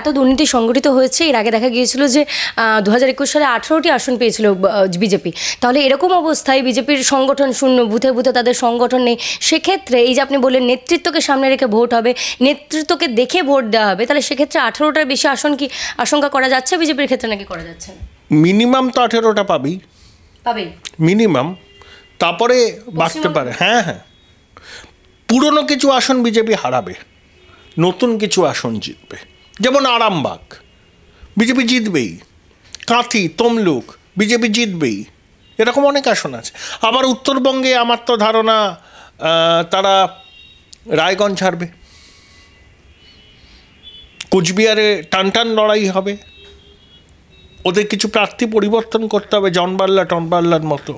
এত দুর্নীতি সংগঠিত হয়েছে এর আগে দেখা গিয়েছিল যে দু হাজার একুশ সালে আঠেরোটি আসন পেয়েছিল বিজেপি তাহলে এরকম অবস্থায় বিজেপির সংগঠন শূন্য বুথে বুথে তাদের সংগঠন নেই সেক্ষেত্রে এই যে আপনি বললেন নেতৃত্বকে সামনে রেখে ভোট হবে নেতৃত্বকে দেখে ভোট দেওয়া হবে তাহলে সেক্ষেত্রে আঠেরোটার বেশি আসন কি আশঙ্কা করা যাচ্ছে বিজেপির ক্ষেত্রে নাকি করা যাচ্ছে মিনিমাম তো আঠেরোটা পাবি পাবে মিনিমাম তারপরে বাঁচতে পারে হ্যাঁ হ্যাঁ পুরনো কিছু আসন বিজেপি হারাবে নতুন কিছু আসন জিতবে যেমন আরামবাগ বিজেপি জিতবেই কাঁথি তমলুক বিজেপি জিতবেই এরকম অনেক আসন আছে আবার উত্তরবঙ্গে আমার তো ধারণা তারা রায়গঞ্জ ছাড়বে কোচবিহারে টান টান লড়াই হবে ওদের কিছু প্রার্থী পরিবর্তন করতে হবে জনবাল্লা টনবাল্লার মতো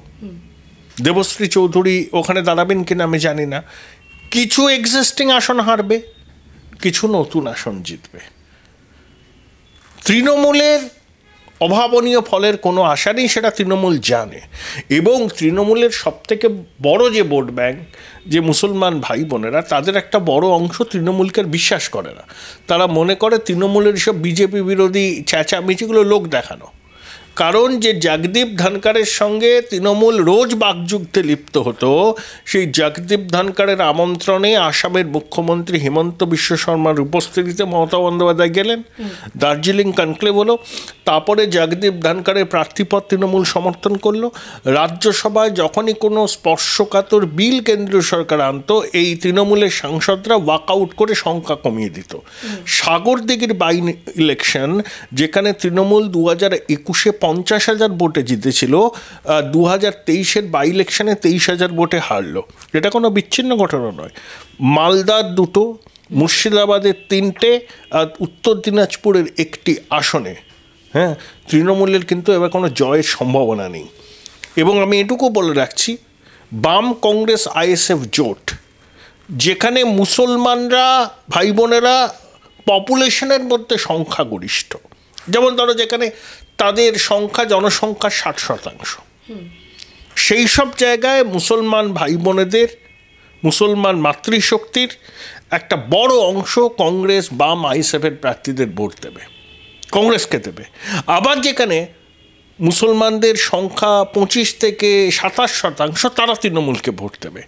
দেবশ্রী চৌধুরী ওখানে দাঁড়াবেন কিনা আমি জানি না কিছু এক্সিস্টিং আসন হারবে কিছু নতুন আসন জিতবে তৃণমূলের অভাবনীয় ফলের কোনো আশা নেই সেটা তৃণমূল জানে এবং তৃণমূলের সবথেকে বড় যে ভোট ব্যাংক যে মুসলমান ভাই বোনেরা তাদের একটা বড় অংশ তৃণমূলকে বিশ্বাস করে না তারা মনে করে তৃণমূলের সব বিজেপি বিরোধী চেঁচামেচিগুলো লোক দেখানো কারণ যে জগদীপ ধনকারের সঙ্গে তৃণমূল রোজ বাকযুদ্ধে লিপ্ত হতো সেই জগদীপ ধনকারের আমন্ত্রণে আসামের মুখ্যমন্ত্রী হেমন্ত বিশ্ব শর্মার উপস্থিতিতে মমতা বন্দ্যোপাধ্যায় গেলেন দার্জিলিং কনক্লেভ হলো তারপরে জগদীপ ধনকারের প্রার্থীপদ তৃণমূল সমর্থন করলো রাজ্যসভায় যখনই কোনো স্পর্শকাতর বিল কেন্দ্রীয় সরকার আনত এই তৃণমূলের সাংসদরা ওয়াকআউট করে সংখ্যা কমিয়ে দিত সাগরদিঘির বাই ইলেকশন যেখানে তৃণমূল দু হাজার একুশে পঞ্চাশ হাজার ভোটে জিতেছিল দু হাজার তেইশের বাই ইলেকশানে তেইশ হাজার ভোটে হারলো এটা কোনো বিচ্ছিন্ন ঘটনা নয় মালদার দুটো মুর্শিদাবাদের তিনটে আর উত্তর দিনাজপুরের একটি আসনে হ্যাঁ তৃণমূলের কিন্তু এবার কোনো জয়ের সম্ভাবনা নেই এবং আমি এটুকু বলে রাখছি বাম কংগ্রেস আইএসএফ জোট যেখানে মুসলমানরা ভাই বোনেরা পপুলেশনের মধ্যে সংখ্যাগরিষ্ঠ যেমন ধরো যেখানে তাদের সংখ্যা জনসংখ্যা ষাট শতাংশ সেই সব জায়গায় মুসলমান ভাই বোনেদের মুসলমান মাতৃশক্তির একটা বড় অংশ কংগ্রেস বাম আইসেফের প্রার্থীদের ভোট দেবে কংগ্রেসকে দেবে আবার যেখানে মুসলমানদের সংখ্যা পঁচিশ থেকে সাতাশ শতাংশ তারা তৃণমূলকে ভোট দেবে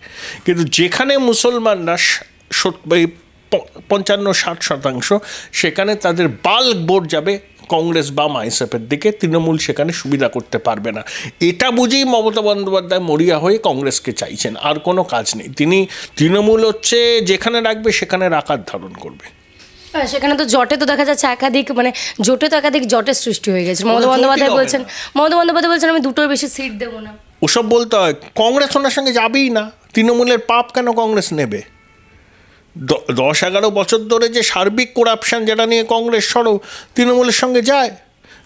কিন্তু যেখানে মুসলমানরা পঞ্চান্ন ষাট শতাংশ সেখানে তাদের বাল্ক ভোট যাবে কংগ্রেস বা মাইসাপের দিকে তৃণমূল সেখানে সুবিধা করতে পারবে না এটা বুঝেই মমতা বন্দ্যোপাধ্যায় মরিয়া হয়ে কংগ্রেসকে চাইছেন আর কোনো কাজ নেই তিনি তৃণমূল হচ্ছে যেখানে রাখবে সেখানে রাখার ধারণ করবে হ্যাঁ, সেখানে তো জটে তো দেখা যাচ্ছে একাধিক মানে জোটে তো একাধিক জটের সৃষ্টি হয়ে গেছে মমতা বন্দ্যোপাধ্যায় বলছেন মমতা বন্দ্যোপাধ্যায় বলছেন আমি দুটোর বেশি সিট দেবো না ওসব বলতে হয় কংগ্রেস ওনার সঙ্গে যাবেই না তৃণমূলের পাপ কেন কংগ্রেস নেবে দশ এগারো বছর ধরে যে সার্বিক করাপশান যেটা নিয়ে কংগ্রেস সরব তৃণমূলের সঙ্গে যায়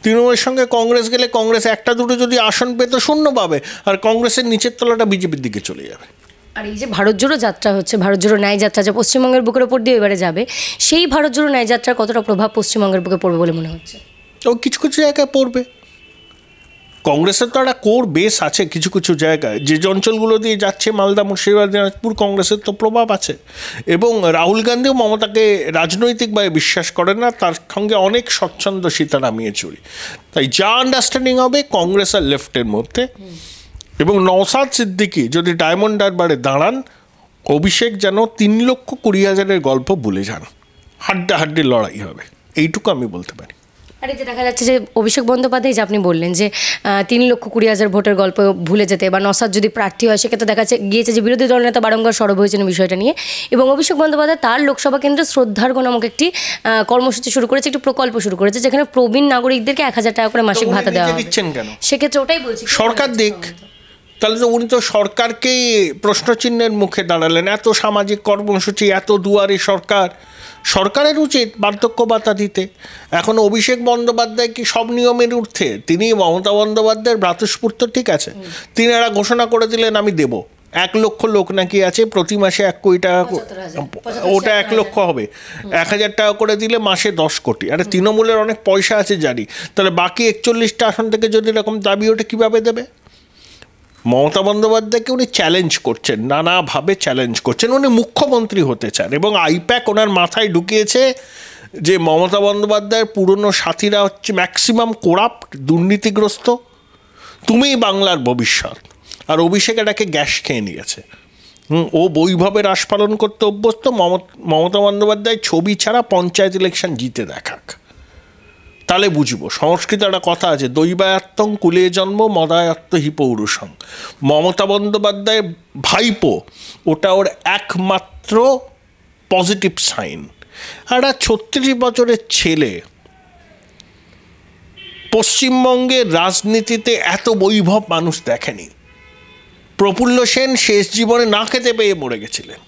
তৃণমূলের সঙ্গে কংগ্রেস গেলে কংগ্রেস একটা দুটো যদি আসন পেত শূন্য পাবে আর কংগ্রেসের নিচের তলাটা বিজেপির দিকে চলে যাবে আর এই যে ভারত জোড়ো যাত্রা হচ্ছে ভারত জোড়ো ন্যায় যাত্রা যে পশ্চিমবঙ্গের বুকের ওপর দিয়ে এবারে যাবে সেই ভারত জোড়ো ন্যায় যাত্রার কতটা প্রভাব পশ্চিমবঙ্গের বুকে পড়বে বলে মনে হচ্ছে ও কিছু কিছু জায়গায় পড়বে কংগ্রেসের তো একটা কোর বেস আছে কিছু কিছু জায়গায় যে অঞ্চলগুলো দিয়ে যাচ্ছে মালদা মুর্শিদাবাদ দিনাজপুর কংগ্রেসের তো প্রভাব আছে এবং রাহুল গান্ধীও মমতাকে রাজনৈতিকভাবে বিশ্বাস করে না তার সঙ্গে অনেক সীতা নামিয়ে চলি তাই যা আন্ডারস্ট্যান্ডিং হবে কংগ্রেস আর লেফটের মধ্যে এবং নওসাদ সিদ্দিকি যদি ডায়মন্ড হারবারে দাঁড়ান অভিষেক যেন তিন লক্ষ কুড়ি হাজারের গল্প ভুলে যান হাড্ডা হাড্ডি লড়াই হবে এইটুকু আমি বলতে পারি আর এই যে দেখা যাচ্ছে যে অভিষেক বন্দ্যোপাধ্যায় যে আপনি বললেন যে তিন লক্ষ কুড়ি হাজার ভোটের গল্প ভুলে যেতে বা নসাদ যদি প্রার্থী হয় সেক্ষেত্রে দেখা যাচ্ছে গিয়েছে যে বিরোধী দলনেতা বারংবার সরব হয়েছেন বিষয়টা নিয়ে এবং অভিষেক বন্দ্যোপাধ্যায় তার লোকসভা কেন্দ্রে শ্রদ্ধার নামক একটি কর্মসূচি শুরু করেছে একটি প্রকল্প শুরু করেছে যেখানে প্রবীণ নাগরিকদেরকে এক হাজার টাকা করে মাসিক ভাতা দেওয়া সেক্ষেত্রে ওটাই বলছি সরকার দিক তাহলে তো উনি তো সরকারকেই প্রশ্নচিহ্নের মুখে দাঁড়ালেন এত সামাজিক কর্মসূচি এত দুয়ারে সরকার সরকারের উচিত বার্ধক্য ভাতা দিতে এখন অভিষেক বন্দ্যোপাধ্যায় কি সব নিয়মের ঊর্ধ্বে তিনি মমতা বন্দ্যোপাধ্যায়ের ভ্রাতুস্পুর্ত ঠিক আছে তিনি এরা ঘোষণা করে দিলেন আমি দেব এক লক্ষ লোক নাকি আছে প্রতি মাসে এক কোটি টাকা ওটা এক লক্ষ হবে এক হাজার টাকা করে দিলে মাসে দশ কোটি আরে তৃণমূলের অনেক পয়সা আছে জানি তাহলে বাকি একচল্লিশটা আসন থেকে যদি এরকম দাবি ওটা কীভাবে দেবে মমতা বন্দ্যোপাধ্যায়কে উনি চ্যালেঞ্জ করছেন নানাভাবে চ্যালেঞ্জ করছেন উনি মুখ্যমন্ত্রী হতে চান এবং আইপ্যাক ওনার মাথায় ঢুকিয়েছে যে মমতা বন্দ্যোপাধ্যায়ের পুরনো সাথীরা হচ্ছে ম্যাক্সিমাম কোরাপ্ট দুর্নীতিগ্রস্ত তুমিই বাংলার ভবিষ্যৎ আর অভিষেক এটাকে গ্যাস খেয়ে নিয়েছে ও বৈভবে রাস পালন করতে অভ্যস্ত মমতা বন্দ্যোপাধ্যায় ছবি ছাড়া পঞ্চায়েত ইলেকশন জিতে দেখাক তাহলে বুঝব সংস্কৃত একটা কথা আছে দৈবায়াত্ম কুলে জন্ম মদায়ত্ত হি পৌরুষং মমতা বন্দ্যোপাধ্যায় ভাইপো ওটা ওর একমাত্র পজিটিভ সাইন একটা ছত্রিশ বছরের ছেলে পশ্চিমবঙ্গের রাজনীতিতে এত বৈভব মানুষ দেখেনি প্রফুল্ল সেন শেষ জীবনে না খেতে পেয়ে মরে গেছিলেন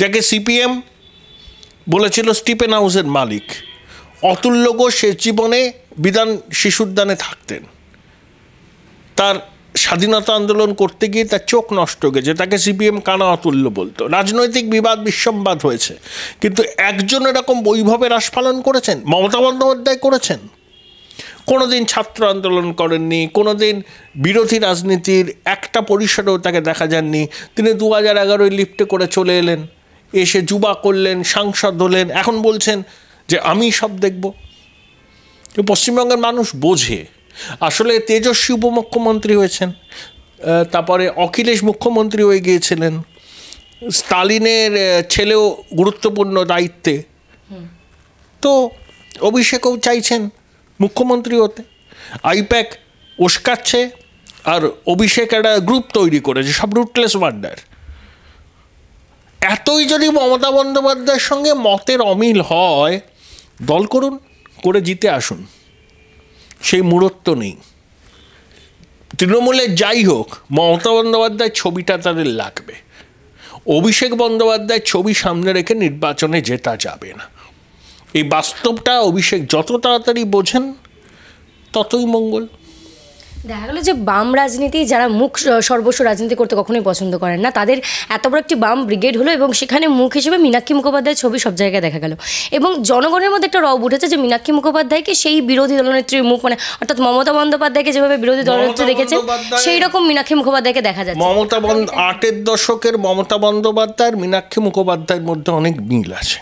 যাকে সিপিএম বলেছিল স্টিপেন হাউসের মালিক অতুল্য ঘোষ জীবনে বিধান শিশুদ্দানে থাকতেন তার স্বাধীনতা আন্দোলন করতে গিয়ে তার চোখ নষ্ট গেছে তাকে সিপিএম কানা অতুল্য বলতো রাজনৈতিক বিবাদ বিসম্বাদ হয়েছে কিন্তু একজন এরকম বৈভবে রাস পালন করেছেন মমতা বন্দ্যোপাধ্যায় করেছেন কোনো দিন ছাত্র আন্দোলন করেননি কোনো দিন বিরোধী রাজনীতির একটা পরিসরেও তাকে দেখা যাননি তিনি দু হাজার এগারোয় লিফটে করে চলে এলেন এসে যুবা করলেন সাংসদ হলেন এখন বলছেন যে আমি সব দেখব পশ্চিমবঙ্গের মানুষ বোঝে আসলে তেজস্বী উপমুখ্যমন্ত্রী হয়েছেন তারপরে অখিলেশ মুখ্যমন্ত্রী হয়ে গিয়েছিলেন স্টালিনের ছেলেও গুরুত্বপূর্ণ দায়িত্বে তো অভিষেকও চাইছেন মুখ্যমন্ত্রী হতে আইপ্যাক উস্কাচ্ছে আর অভিষেক একটা গ্রুপ তৈরি করেছে সব রুটলেস ওয়ান্ডার এতই যদি মমতা বন্দ্যোপাধ্যায়ের সঙ্গে মতের অমিল হয় দল করুন করে জিতে আসুন সেই মূরত্ব নেই তৃণমূলের যাই হোক মমতা বন্দ্যোপাধ্যায় ছবিটা তাদের লাগবে অভিষেক বন্দ্যোপাধ্যায় ছবি সামনে রেখে নির্বাচনে জেতা যাবে না এই বাস্তবটা অভিষেক যত তাড়াতাড়ি বোঝেন ততই মঙ্গল দেখা গেলো যে বাম রাজনীতি যারা মুখ সর্বস্ব রাজনীতি করতে কখনোই পছন্দ করেন না তাদের এত বড় একটি বাম ব্রিগেড হলো এবং সেখানে মুখ হিসেবে মীনাক্ষী মুখোপাধ্যায়ের ছবি সব জায়গায় দেখা গেল এবং জনগণের মধ্যে একটা রব উঠেছে যে মীনাক্ষী মুখোপাধ্যায়কে সেই বিরোধী দলনেত্রীর মুখ মানে অর্থাৎ মমতা বন্দ্যোপাধ্যায়কে যেভাবে বিরোধী দলনেত্রী দেখেছে সেই রকম মীনাক্ষী মুখোপাধ্যায়কে দেখা যাচ্ছে মমতা আটের দশকের মমতা বন্দ্যোপাধ্যায় মীনাক্ষী মুখোপাধ্যায়ের মধ্যে অনেক মিল আছে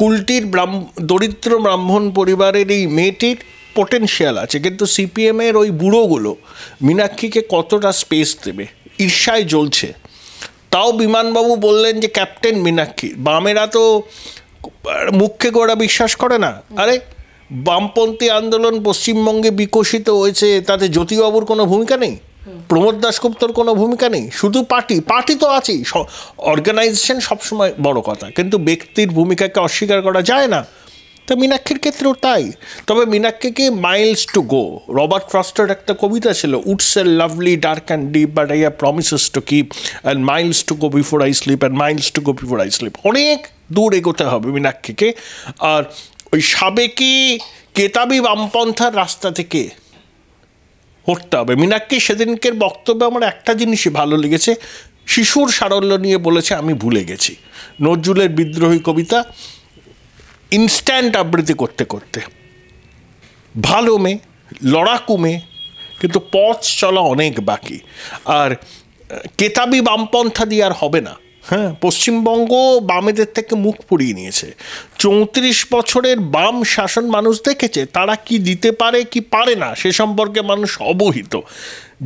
কুলটির দরিদ্র ব্রাহ্মণ পরিবারের এই মেয়েটির পোটেনশিয়াল আছে কিন্তু সিপিএমের ওই বুড়োগুলো মীনাক্ষীকে কতটা স্পেস দেবে ঈর্ষায় জ্বলছে তাও বিমানবাবু বললেন যে ক্যাপ্টেন মীনাক্ষী বামেরা তো মুখে গোড়া বিশ্বাস করে না আরে বামপন্থী আন্দোলন পশ্চিমবঙ্গে বিকশিত হয়েছে তাতে জ্যোতিবাবুর কোনো ভূমিকা নেই প্রমোদ দাসগুপ্তর কোনো ভূমিকা নেই শুধু পার্টি পার্টি তো আছেই অর্গানাইজেশন সবসময় বড় কথা কিন্তু ব্যক্তির ভূমিকাকে অস্বীকার করা যায় না তা মীনাক্ষীর ক্ষেত্রেও তাই তবে মীনাক্ষীকে মাইলস টু গো রবার্ট ফ্রস্টার একটা কবিতা ছিল woods are lovely dark and deep but I are promises to keep and miles to go before I sleep and miles to go before I sleep অনেক দূর এগোতে হবে মীনাক্ষীকে আর ওই সাবেকি কেতাবি বামপন্থার রাস্তা থেকে হটতে হবে মীনাক্ষী সেদিনকের বক্তব্যে আমার একটা জিনিসই ভালো লেগেছে শিশুর সারল্য নিয়ে বলেছে আমি ভুলে গেছি নজরুলের বিদ্রোহী কবিতা ইনস্ট্যান্ট আবৃত্তি করতে করতে ভালো মেয়ে লড়াকু মেয়ে কিন্তু পথ চলা অনেক বাকি আর কেতাবি বামপন্থা দিয়ে আর হবে না হ্যাঁ পশ্চিমবঙ্গ বামেদের থেকে মুখ পুড়িয়ে নিয়েছে চৌত্রিশ বছরের বাম শাসন মানুষ দেখেছে তারা কি দিতে পারে কি পারে না সে সম্পর্কে মানুষ অবহিত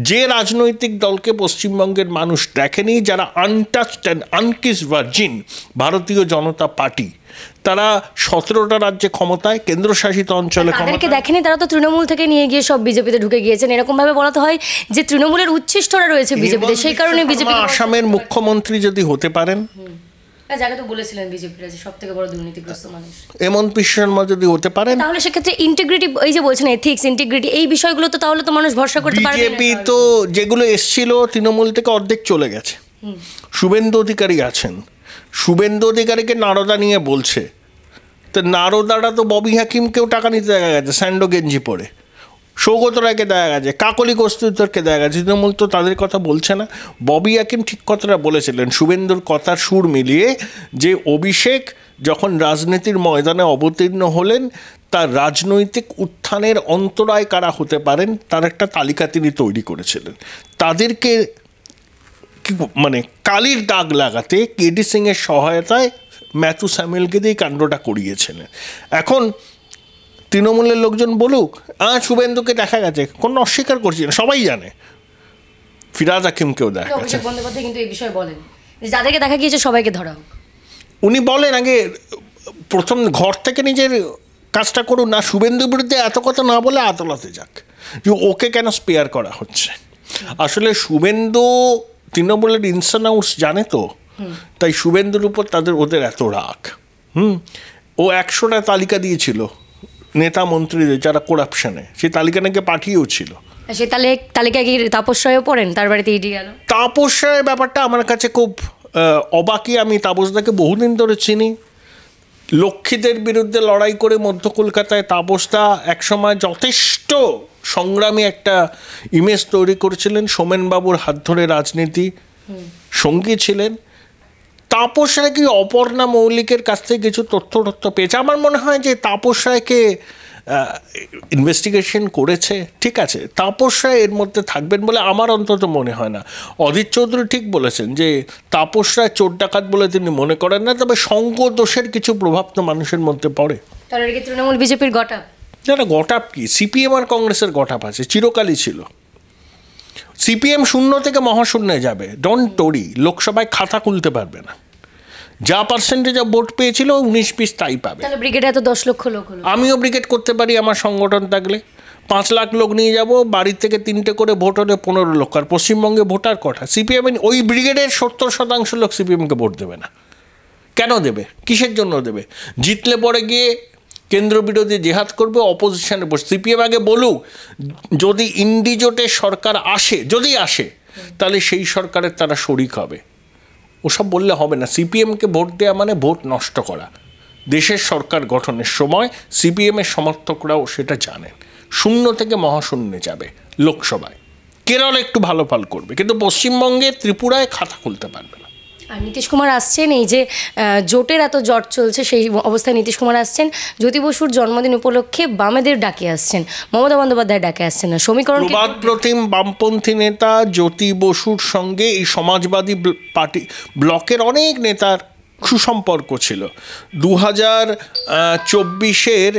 যে রাজনৈতিক দলকে পশ্চিমবঙ্গের মানুষ দেখেনি যারা আনটাচড অ্যান্ড আনকিস ভার্জিন ভারতীয় জনতা পার্টি তারা সতেরোটা রাজ্যে ক্ষমতায় কেন্দ্রশাসিত অঞ্চলে তাদেরকে দেখেনি তারা তো তৃণমূল থেকে নিয়ে গিয়ে সব বিজেপিতে ঢুকে গিয়েছেন এরকম ভাবে বলা হয় যে তৃণমূলের উচ্ছিষ্টরা রয়েছে বিজেপিতে সেই কারণে বিজেপি আসামের মুখ্যমন্ত্রী যদি হতে পারেন না যাকে তো বলেছিলেন বিজেপির যে সব থেকে বড় দুর্নীতিগ্রস্ত মানুষ হেমন্ত বিশ্ব শর্মা যদি হতে পারেন তাহলে সেক্ষেত্রে ইন্টিগ্রিটি এই যে বলছেন এথিক্স ইন্টিগ্রিটি এই বিষয়গুলো তো তাহলে তো মানুষ ভরসা করতে পারবে বিজেপি তো যেগুলো এসছিল তৃণমূল থেকে অর্ধেক চলে গেছে শুভেন্দু অধিকারী আছেন শুভেন্দু অধিকারীকে নারদা নিয়ে বলছে তো নারদারা তো ববি হাকিমকেও টাকা নিতে দেখা গেছে স্যান্ডো গেঞ্জি পরে সৌগত রায়কে দেখা গেছে কাকলি কস্তুরকে দেখা গেছে তৃণমূল তো তাদের কথা বলছে না ববি আকিম ঠিক কথাটা বলেছিলেন শুভেন্দুর কথার সুর মিলিয়ে যে অভিষেক যখন রাজনীতির ময়দানে অবতীর্ণ হলেন তার রাজনৈতিক উত্থানের অন্তরায় কারা হতে পারেন তার একটা তালিকা তিনি তৈরি করেছিলেন তাদেরকে মানে কালির দাগ লাগাতে কেডি সিংয়ের সহায়তায় ম্যাথু স্যামুয়েলকে দিয়ে কাণ্ডটা করিয়েছিলেন এখন তৃণমূলের লোকজন বলুক আ শুভেন্দুকে দেখা গেছে কোনো অস্বীকার করছি না সবাই জানে ফিরাজ হাকিমকেও দেখা গেছে বন্দ্যোপাধ্যায় কিন্তু এই বিষয়ে বলেন যাদেরকে দেখা গিয়েছে সবাইকে ধরা হোক উনি বলেন আগে প্রথম ঘর থেকে নিজের কাজটা করুন না শুভেন্দুর বিরুদ্ধে এত কথা না বলে আদালতে যাক যে ওকে কেন স্পেয়ার করা হচ্ছে আসলে শুভেন্দু তৃণমূলের ইনসান হাউস জানে তো তাই শুভেন্দুর উপর তাদের ওদের এত রাগ হুম ও একশোটা তালিকা দিয়েছিল নেতা মন্ত্রীদের যারা করাপশনে সেই তালিকা নাকি পাঠিয়েও ছিল সে তাহলে তালিকা কি তাপস রায়ও পড়েন তার বাড়িতে ইডি e গেল তাপস রায়ের ব্যাপারটা আমার কাছে খুব অবাকি আমি তাপসদাকে বহুদিন ধরে চিনি লক্ষ্মীদের বিরুদ্ধে লড়াই করে মধ্য কলকাতায় তাপসদা একসময় যথেষ্ট সংগ্রামী একটা ইমেজ তৈরি করেছিলেন সোমেনবাবুর হাত ধরে রাজনীতি সঙ্গী ছিলেন তাপস রায় কি অপর্ণা মৌলিকের কাছ থেকে কিছু তথ্য তথ্য পেয়েছে আমার মনে হয় যে তাপস রায়কে ইনভেস্টিগেশন করেছে ঠিক আছে তাপস রায় এর মধ্যে থাকবেন বলে আমার অন্তত মনে হয় না অজিত চৌধুরী ঠিক বলেছেন যে তাপস রায় চোর ডাকাত বলে তিনি মনে করেন না তবে শঙ্কর দোষের কিছু প্রভাব তো মানুষের মধ্যে পড়ে তৃণমূল বিজেপির গটা না না গটাপ কি সিপিএম আর কংগ্রেসের গটাপ আছে চিরকালই ছিল সিপিএম শূন্য থেকে মহাশূন্যে যাবে ডন টোরি লোকসভায় খাতা খুলতে পারবে না যা পার্সেন্টেজ ভোট পেয়েছিল উনিশ পিস তাই পাবে ব্রিগেড এত দশ লক্ষ লোক আমিও ব্রিগেড করতে পারি আমার সংগঠন থাকলে পাঁচ লাখ লোক নিয়ে যাব বাড়ির থেকে তিনটে করে ভোট হলে পনেরো লক্ষ আর পশ্চিমবঙ্গে ভোটার কটা সিপিএম ওই ব্রিগেডের সত্তর শতাংশ লোক সিপিএমকে ভোট দেবে না কেন দেবে কিসের জন্য দেবে জিতলে পরে গিয়ে কেন্দ্র বিরোধী জেহাদ করবে অপোজিশনে বসে সিপিএম আগে বলুক যদি ইন্ডিজোটে সরকার আসে যদি আসে তাহলে সেই সরকারের তারা শরিক হবে ওসব বললে হবে না সিপিএমকে ভোট দেওয়া মানে ভোট নষ্ট করা দেশের সরকার গঠনের সময় সিপিএমের সমর্থকরাও সেটা জানেন শূন্য থেকে মহাশূন্যে যাবে লোকসভায় কেরল একটু ভালো ফল করবে কিন্তু পশ্চিমবঙ্গে ত্রিপুরায় খাতা খুলতে পারবে না আর নীতিশ কুমার আসছেন এই যে জোটের এত জট চলছে সেই অবস্থায় নীতিশ কুমার আসছেন জ্যোতি বসুর জন্মদিন উপলক্ষে বামেদের ডাকে আসছেন মমতা বন্দ্যোপাধ্যায় ডাকে আসছেন না সমীকরণ প্রতিম বামপন্থী নেতা জ্যোতি বসুর সঙ্গে এই সমাজবাদী পার্টি ব্লকের অনেক নেতার সুসম্পর্ক ছিল দু হাজার চব্বিশের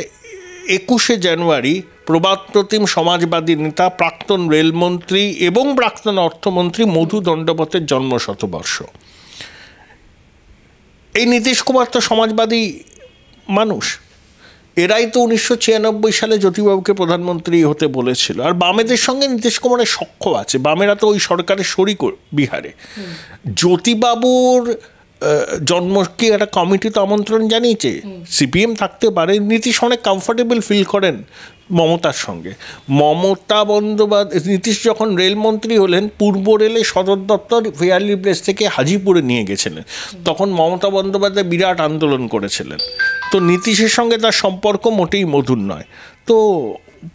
একুশে জানুয়ারি প্রবাদ প্রতিম সমাজবাদী নেতা প্রাক্তন রেলমন্ত্রী এবং প্রাক্তন অর্থমন্ত্রী মধু দণ্ডপথের জন্মশতবর্ষ এই নীতিশ কুমার তো সমাজবাদী মানুষ এরাই তো উনিশশো সালে জ্যোতিবাবুকে প্রধানমন্ত্রী হতে বলেছিল আর বামেদের সঙ্গে নীতিশ কুমারের সখ্য আছে বামেরা তো ওই সরকারের শরিক বিহারে জ্যোতিবাবুর জন্মকে একটা কমিটিতে আমন্ত্রণ জানিয়েছে সিপিএম থাকতে পারে নীতিশ অনেক কমফোর্টেবল ফিল করেন মমতার সঙ্গে মমতা বন্দ্যোপাধ্যায় নীতিশ যখন রেলমন্ত্রী হলেন পূর্ব রেলে সদর দপ্তর ফেয়ারলি প্লেস থেকে হাজিপুরে নিয়ে গেছিলেন তখন মমতা বন্দ্যোপাধ্যায় বিরাট আন্দোলন করেছিলেন তো নীতিশের সঙ্গে তার সম্পর্ক মোটেই মধুর নয় তো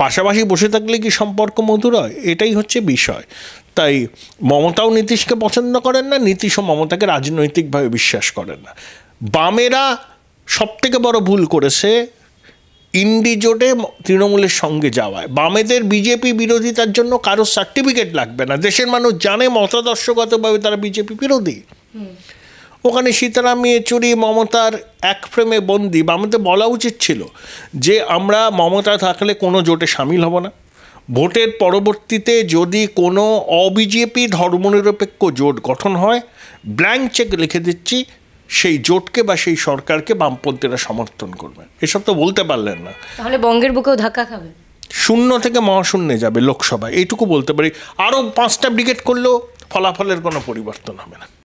পাশাপাশি বসে থাকলে কি সম্পর্ক মধুর হয় এটাই হচ্ছে বিষয় তাই মমতাও নীতিশকে পছন্দ করেন না নীতিশও মমতাকে রাজনৈতিকভাবে বিশ্বাস করেন না বামেরা সবথেকে বড় ভুল করেছে ইন্ডিজোটে তৃণমূলের সঙ্গে যাওয়ায় বামেদের বিজেপি বিরোধিতার জন্য কারো সার্টিফিকেট লাগবে না দেশের মানুষ জানে মতাদর্শগতভাবে তারা বিজেপি বিরোধী ওখানে সীতারাম চুরি মমতার এক ফ্রেমে বন্দি বা আমাদের বলা উচিত ছিল যে আমরা মমতা থাকলে কোনো জোটে সামিল হব না ভোটের পরবর্তীতে যদি কোনো অবিজেপি ধর্মনিরপেক্ষ জোট গঠন হয় ব্ল্যাঙ্ক চেক লিখে দিচ্ছি সেই জোটকে বা সেই সরকারকে বামপন্থীরা সমর্থন করবেন এসব তো বলতে পারলেন না তাহলে বঙ্গের বুকেও ধাক্কা খাবে শূন্য থেকে মহাশূন্যে যাবে লোকসভায় এইটুকু বলতে পারি আরও পাঁচটা ব্রিগেড করলেও ফলাফলের কোনো পরিবর্তন হবে না